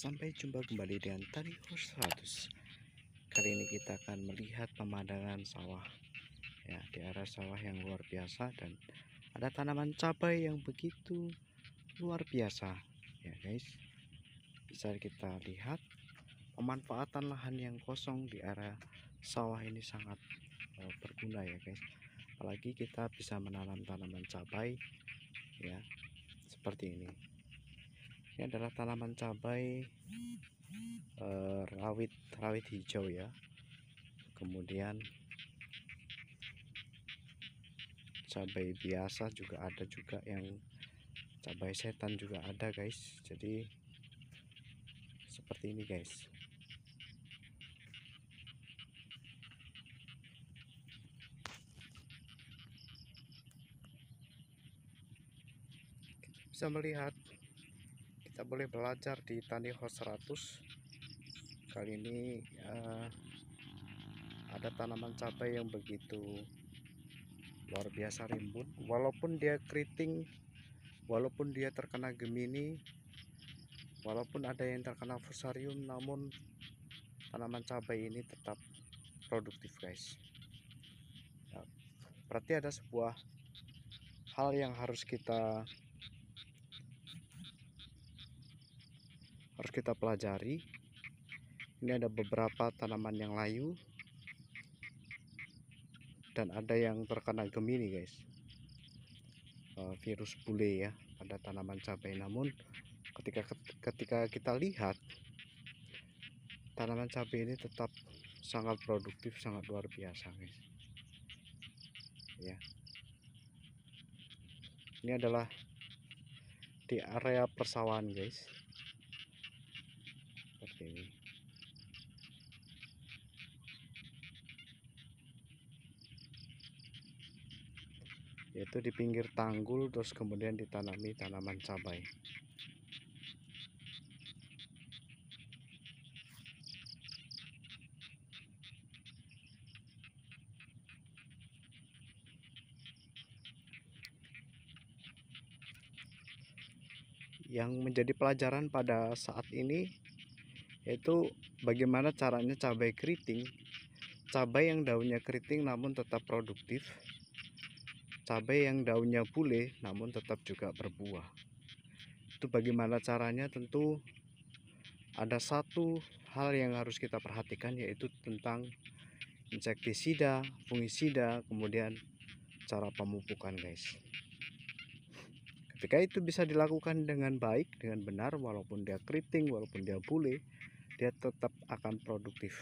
Sampai jumpa kembali dengan Tariho 100 Kali ini kita akan melihat pemandangan sawah ya Di arah sawah yang luar biasa Dan ada tanaman cabai yang begitu luar biasa Ya guys Bisa kita lihat Pemanfaatan lahan yang kosong di arah sawah ini sangat uh, berguna ya guys Apalagi kita bisa menanam tanaman cabai ya seperti ini ini adalah tanaman cabai eh, rawit rawit hijau ya kemudian cabai biasa juga ada juga yang cabai setan juga ada guys jadi seperti ini guys bisa melihat kita boleh belajar di Tani Host 100 kali ini uh, ada tanaman cabai yang begitu luar biasa rimbun walaupun dia keriting walaupun dia terkena gemini walaupun ada yang terkena fusarium namun tanaman cabai ini tetap produktif guys ya, berarti ada sebuah hal yang harus kita harus kita pelajari ini ada beberapa tanaman yang layu dan ada yang terkena gemini guys eh, virus bule ya pada tanaman cabai namun ketika ketika kita lihat tanaman cabai ini tetap sangat produktif sangat luar biasa guys ya ini adalah di area persawahan guys okay. yaitu di pinggir tanggul terus kemudian ditanami tanaman cabai yang menjadi pelajaran pada saat ini yaitu bagaimana caranya cabai keriting cabai yang daunnya keriting namun tetap produktif cabai yang daunnya bule namun tetap juga berbuah itu bagaimana caranya tentu ada satu hal yang harus kita perhatikan yaitu tentang insektisida, fungisida, kemudian cara pemupukan guys. Ketika itu bisa dilakukan dengan baik, dengan benar, walaupun dia keriting, walaupun dia bule, dia tetap akan produktif.